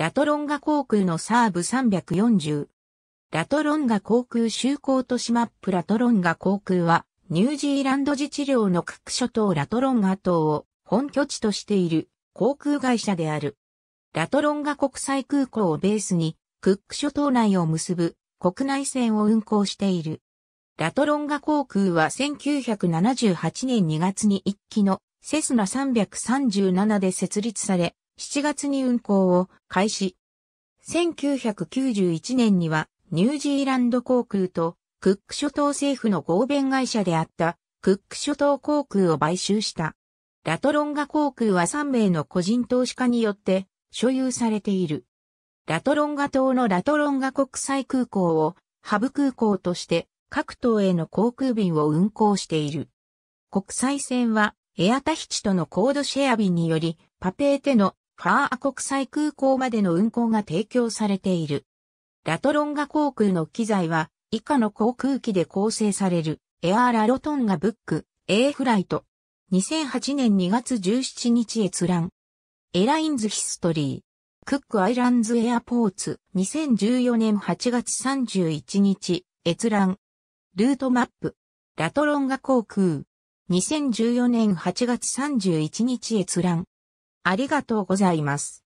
ラトロンガ航空のサーブ340。ラトロンガ航空就航都市マップラトロンガ航空は、ニュージーランド自治領の各諸島ラトロンガ島を本拠地としている航空会社である。ラトロンガ国際空港をベースに、クック諸島内を結ぶ国内線を運航している。ラトロンガ航空は1978年2月に1機のセスナ337で設立され、7月に運行を開始。1991年にはニュージーランド航空とクック諸島政府の合弁会社であったクック諸島航空を買収した。ラトロンガ航空は3名の個人投資家によって所有されている。ラトロンガ島のラトロンガ国際空港をハブ空港として各島への航空便を運航している。国際線はエアタヒチとのコードシェア便によりパペーテのファーア国際空港までの運航が提供されている。ラトロンガ航空の機材は以下の航空機で構成されるエアーラロトンガブック A フライト。2008年2月17日閲覧。エラインズヒストリー。クックアイランズエアポーツ。2014年8月31日閲覧。ルートマップ。ラトロンガ航空。2014年8月31日閲覧。ありがとうございます。